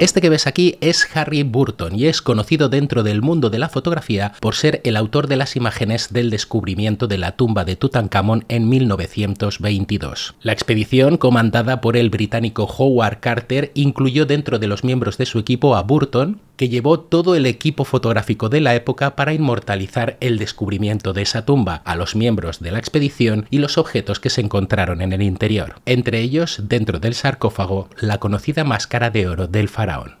Este que ves aquí es Harry Burton y es conocido dentro del mundo de la fotografía por ser el autor de las imágenes del descubrimiento de la tumba de Tutankamón en 1922. La expedición, comandada por el británico Howard Carter, incluyó dentro de los miembros de su equipo a Burton, que llevó todo el equipo fotográfico de la época para inmortalizar el descubrimiento de esa tumba a los miembros de la expedición y los objetos que se encontraron en el interior, entre ellos, dentro del sarcófago, la conocida máscara de oro del faraón.